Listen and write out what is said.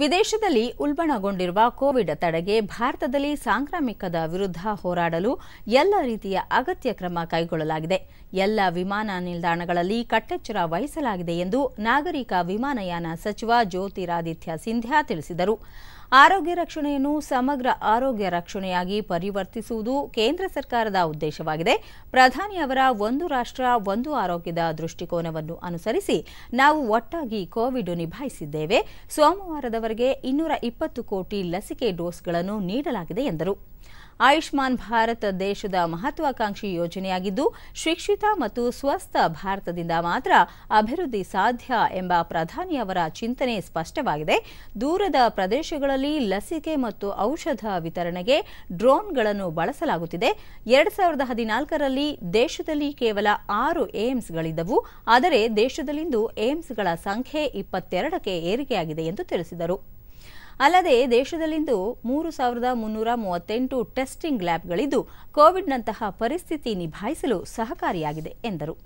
ವಿದೇಶದಲ್ಲಿ ಉಲ್ಬಣಗೊಂಡಿರುವ ಕೋವಿಡ್ ತಡೆಗೆ ಭಾರತದಲ್ಲಿ ಸಾಂಕ್ರಾಮಿಕದ ವಿರುದ್ಧ ಹೋರಾಡಲು ಎಲ್ಲ ರೀತಿಯ ಅಗತ್ಯ ಕ್ರಮ ಕೈಗೊಳ್ಳಲಾಗಿದೆ ಎಲ್ಲ ವಿಮಾನ ನಿಲ್ದಾಣಗಳಲ್ಲಿ ಕಟ್ಟೆಚ್ಚರ ವಹಿಸಲಾಗಿದೆ ಎಂದು ನಾಗರಿಕ ವಿಮಾನಯಾನ ಸಚಿವ ಜ್ಯೋತಿರಾದಿತ್ಯ ಸಿಂಧ್ಯಾ ತಿಳಿಸಿದರು ಆರೋಗ್ಯ ರಕ್ಷಣೆಯನ್ನು ಸಮಗ್ರ ಆರೋಗ್ಯ ರಕ್ಷಣೆಯಾಗಿ ಪರಿವರ್ತಿಸುವುದು ಕೇಂದ್ರ ಸರ್ಕಾರದ ಉದ್ದೇಶವಾಗಿದೆ ಪ್ರಧಾನಿಯವರ ಒಂದು ರಾಷ್ಟ್ರ ಒಂದು ಆರೋಗ್ಯದ ದೃಷ್ಟಿಕೋನವನ್ನು ಅನುಸರಿಸಿ ನಾವು ಒಟ್ಟಾಗಿ ಕೋವಿಡ್ ನಿಭಾಯಿಸಿದ್ದೇವೆ ಸೋಮವಾರದವರೆಗೆ ಅವರಿಗೆ ಇನ್ನೂರ ಇಪ್ಪತ್ತು ಕೋಟಿ ಲಸಿಕೆ ಡೋಸ್ಗಳನ್ನು ನೀಡಲಾಗಿದೆ ಎಂದರು ಆಯುಷ್ಮಾನ್ ಭಾರತ್ ದೇಶದ ಮಹತ್ವಾಕಾಂಕ್ಷಿ ಯೋಜನೆಯಾಗಿದ್ದು ಶಿಕ್ಷಿತ ಮತ್ತು ಸ್ವಸ್ಥ ಭಾರತದಿಂದ ಮಾತ್ರ ಅಭಿವೃದ್ಧಿ ಸಾಧ್ಯ ಎಂಬ ಪ್ರಧಾನಿಯವರ ಚಿಂತನೆ ಸ್ಪಷ್ಟವಾಗಿದೆ ದೂರದ ಪ್ರದೇಶಗಳಲ್ಲಿ ಲಸಿಕೆ ಮತ್ತು ಔಷಧ ವಿತರಣೆಗೆ ಡ್ರೋನ್ಗಳನ್ನು ಬಳಸಲಾಗುತ್ತಿದೆ ಎರಡ್ ಸಾವಿರದ ಹದಿನಾಲ್ಕರಲ್ಲಿ ದೇಶದಲ್ಲಿ ಕೇವಲ ಆರು ಏಮ್ಸ್ಗಳಿದ್ದವು ಆದರೆ ದೇಶದಲ್ಲಿಂದು ಏಮ್ಸ್ಗಳ ಸಂಖ್ಯೆ ಇಪ್ಪತ್ತೆರಡಕ್ಕೆ ಏರಿಕೆಯಾಗಿದೆ ಎಂದು ತಿಳಿಸಿದರು ಅಲ್ಲದೆ ದೇಶದಲ್ಲಿಂದು ಮೂರು ಸಾವಿರದ ಮುನ್ನೂರ ಮೂವತ್ತೆಂಟು ಟೆಸ್ಟಿಂಗ್ ಲ್ಯಾಬ್ಗಳಿದ್ದು ಕೋವಿಡ್ನಂತಹ ಪರಿಸ್ಥಿತಿ ನಿಭಾಯಿಸಲು ಸಹಕಾರಿಯಾಗಿದೆ ಎಂದರು